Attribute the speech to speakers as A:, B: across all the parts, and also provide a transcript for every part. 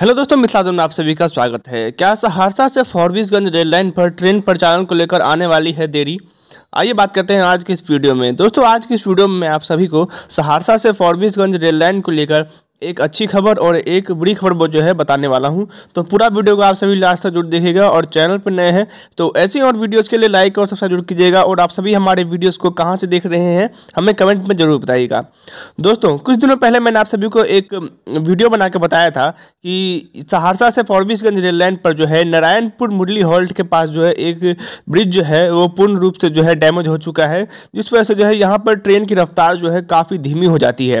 A: hello दोस्तों मिसाजम में आप सभी का स्वागत है क्या सहरसा से फॉरबीसगंज रेल लाइन पर ट्रेन परिचालन को लेकर आने वाली है देरी आइए बात करते हैं आज के इस वीडियो में दोस्तों आज की इस वीडियो में आप सभी को सहरसा से फॉरबीसगंज रेल लाइन को लेकर एक अच्छी खबर और एक बुरी खबर जो है बताने वाला हूँ तो पूरा वीडियो को आप सभी लास्ट तक जरूर देखिएगा और चैनल पर नए हैं तो ऐसी और वीडियोस के लिए लाइक और सब्सक्राइब जरूर कीजिएगा और आप सभी हमारे वीडियोस को कहाँ से देख रहे हैं हमें कमेंट में ज़रूर बताइएगा दोस्तों कुछ दिनों पहले मैंने आप सभी को एक वीडियो बना के बताया था कि सहरसा से फॉरबिसगंज रेल लाइन पर जो है नारायणपुर मुरली हॉल्ट के पास जो है एक ब्रिज जो है वो पूर्ण रूप से जो है डैमेज हो चुका है जिस वजह से जो है यहाँ पर ट्रेन की रफ्तार जो है काफ़ी धीमी हो जाती है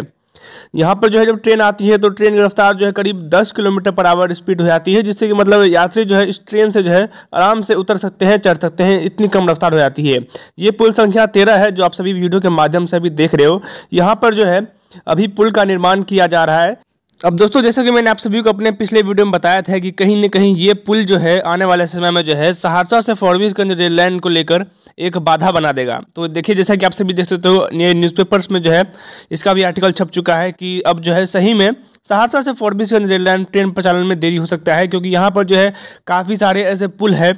A: यहाँ पर जो है जब ट्रेन आती है तो ट्रेन की रफ्तार जो है करीब दस किलोमीटर पर आवर स्पीड हो जाती है जिससे कि मतलब यात्री जो है इस ट्रेन से जो है आराम से उतर सकते हैं चढ़ सकते हैं इतनी कम रफ्तार हो जाती है ये पुल संख्या तेरह है जो आप सभी वीडियो के माध्यम से अभी देख रहे हो यहाँ पर जो है अभी पुल का निर्माण किया जा रहा है अब दोस्तों जैसा कि मैंने आप सभी को अपने पिछले वीडियो में बताया था कि कहीं न कहीं ये पुल जो है आने वाले समय में जो है सहरसा से फॉरबीसगंज रेल लाइन को लेकर एक बाधा बना देगा तो देखिए जैसा कि आप सभी देख सकते हो ये न्यूज़पेपर्स में जो है इसका भी आर्टिकल छप चुका है कि अब जो है सही में सहरसा से फॉरबीसगंज रेल लाइन ट्रेन प्रचालन में देरी हो सकता है क्योंकि यहाँ पर जो है काफ़ी सारे ऐसे पुल है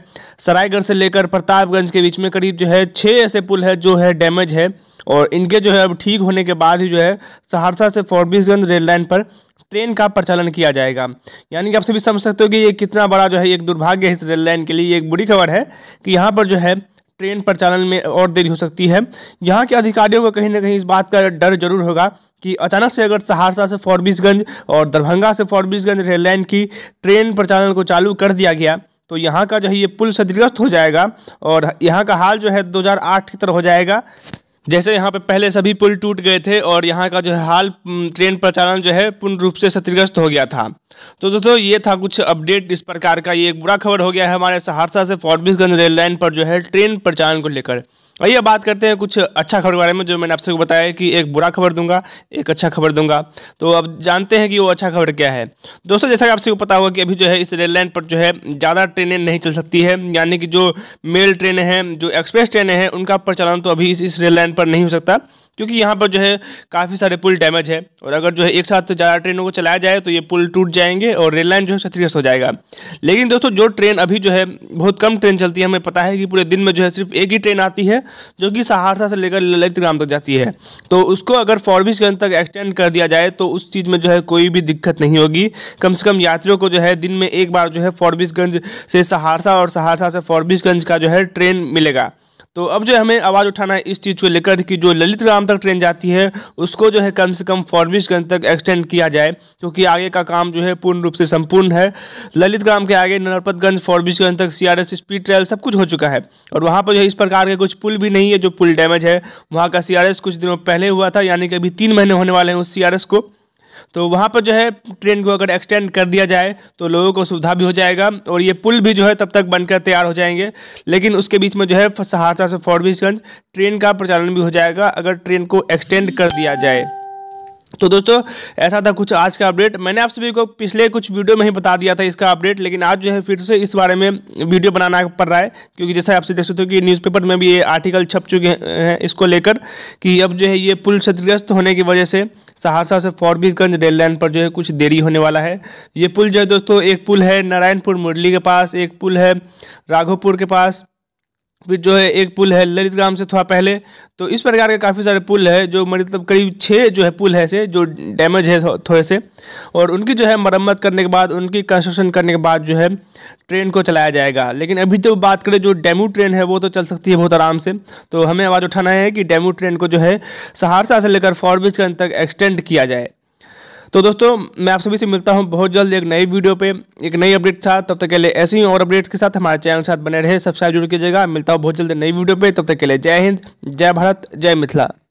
A: सरायगढ़ से लेकर प्रतापगंज के बीच में करीब जो है छः ऐसे पुल है जो है डैमेज है और इनके जो है अब ठीक होने के बाद ही जो है सहरसा से फॉरबीसगंज रेल लाइन पर ट्रेन का प्रचालन किया जाएगा यानी कि आप सभी समझ सकते हो कि ये कितना बड़ा जो है एक दुर्भाग्य है इस रेल लाइन के लिए एक बुरी खबर है कि यहाँ पर जो है ट्रेन प्रचालन में और देरी हो सकती है यहाँ के अधिकारियों को कहीं ना कहीं इस बात का डर जरूर होगा कि अचानक से अगर सहरसा से फॉरबिसगंज और दरभंगा से फॉरबिसगंज रेल लाइन की ट्रेन प्रचालन को चालू कर दिया गया तो यहाँ का जो है ये पुल क्षतिग्रस्त हो जाएगा और यहाँ का हाल जो है 2008 की तरह हो जाएगा जैसे यहाँ पे पहले सभी पुल टूट गए थे और यहाँ का जो है हाल ट्रेन प्रचालन जो है पूर्ण रूप से क्षतिग्रस्त हो गया था तो दोस्तों ये था कुछ अपडेट इस प्रकार का ये एक बुरा खबर हो गया है हमारे सहरसा से फॉरबिसगंज रेल लाइन पर जो है ट्रेन प्रचालन को लेकर आइए बात करते हैं कुछ अच्छा खबर के बारे में जो मैंने आपसे बताया कि एक बुरा खबर दूंगा एक अच्छा खबर दूंगा तो अब जानते हैं कि वो अच्छा खबर क्या है दोस्तों जैसा कि आपसे को पता होगा कि अभी जो है इस रेल लाइन पर जो है ज़्यादा ट्रेनें नहीं चल सकती है यानी कि जो मेल ट्रेनें हैं जो एक्सप्रेस ट्रेनें हैं उनका प्रचालन तो अभी इस, इस रेल लाइन पर नहीं हो सकता क्योंकि यहाँ पर जो है काफ़ी सारे पुल डैमेज है और अगर जो है एक साथ ज़्यादा ट्रेनों को चलाया जाए तो ये पुल टूट जाएंगे और रेल लाइन जो है क्षतिग्रस्त हो जाएगा लेकिन दोस्तों जो ट्रेन अभी जो है बहुत कम ट्रेन चलती है हमें पता है कि पूरे दिन में जो है सिर्फ एक ही ट्रेन आती है जो कि सहरसा से लेकर ललित ग्राम तक जाती है तो उसको अगर फॉरबिसगंज तक एक्सटेंड कर दिया जाए तो उस चीज़ में जो है कोई भी दिक्कत नहीं होगी कम से कम यात्रियों को जो है दिन में एक बार जो है फॉरबिसगंज से सहरसा और सहरसा से फॉरबिसगंज का जो है ट्रेन मिलेगा तो अब जो हमें आवाज़ उठाना है इस चीज़ को लेकर कि जो ललित ग्राम तक ट्रेन जाती है उसको जो है कम से कम गंज तक एक्सटेंड किया जाए क्योंकि आगे का काम जो है पूर्ण रूप से संपूर्ण है ललित ग्राम के आगे नरपतगंज गंज तक सी स्पीड ट्रायल सब कुछ हो चुका है और वहाँ पर जो है इस प्रकार के कुछ पुल भी नहीं है जो पुल डैमेज है वहाँ का सी कुछ दिनों पहले हुआ था यानी कि अभी तीन महीने होने वाले हैं उस सी को तो वहाँ पर जो है ट्रेन को अगर एक्सटेंड कर दिया जाए तो लोगों को सुविधा भी हो जाएगा और ये पुल भी जो है तब तक बनकर तैयार हो जाएंगे लेकिन उसके बीच में जो है सहरसा से फॉरबिसगंज ट्रेन का प्रचालन भी हो जाएगा अगर ट्रेन को एक्सटेंड कर दिया जाए तो दोस्तों ऐसा था कुछ आज का अपडेट मैंने आप सभी को पिछले कुछ वीडियो में ही बता दिया था इसका अपडेट लेकिन आज जो है फिर से इस बारे में वीडियो बनाना पड़ रहा है क्योंकि जैसे आपसे देख सकते हो कि न्यूज़पेपर में भी ये आर्टिकल छप चुके हैं इसको लेकर कि अब जो है ये पुल क्षतिग्रस्त होने की वजह से सहरसा से फॉरबिसगंज रेल लाइन पर जो है कुछ देरी होने वाला है ये पुल जो है दोस्तों एक पुल है नारायणपुर मुरली के पास एक पुल है राघोपुर के पास फिर जो है एक पुल है ललित ग्राम से थोड़ा पहले तो इस प्रकार के काफ़ी सारे पुल है जो मतलब करीब छः जो है पुल है से जो डैमेज है थोड़े से और उनकी जो है मरम्मत करने के बाद उनकी कंस्ट्रक्शन करने के बाद जो है ट्रेन को चलाया जाएगा लेकिन अभी तो बात करें जो डेमू ट्रेन है वो तो चल सकती है बहुत आराम से तो हमें आवाज़ उठाना है कि डेमू ट्रेन को जो है सहरसा से लेकर अंत तक एक्सटेंड किया जाए तो दोस्तों मैं आप सभी से मिलता हूँ बहुत जल्द एक नई वीडियो पे एक नई अपडेट साथ तब तक के लिए ऐसे ही और अपडेट्स के साथ हमारे चैनल के साथ बने रहे सब्सक्राइब जरूर कीजिएगा मिलता हूँ बहुत जल्द नई वीडियो पे तब तक के लिए जय हिंद जय भारत जय मिथिला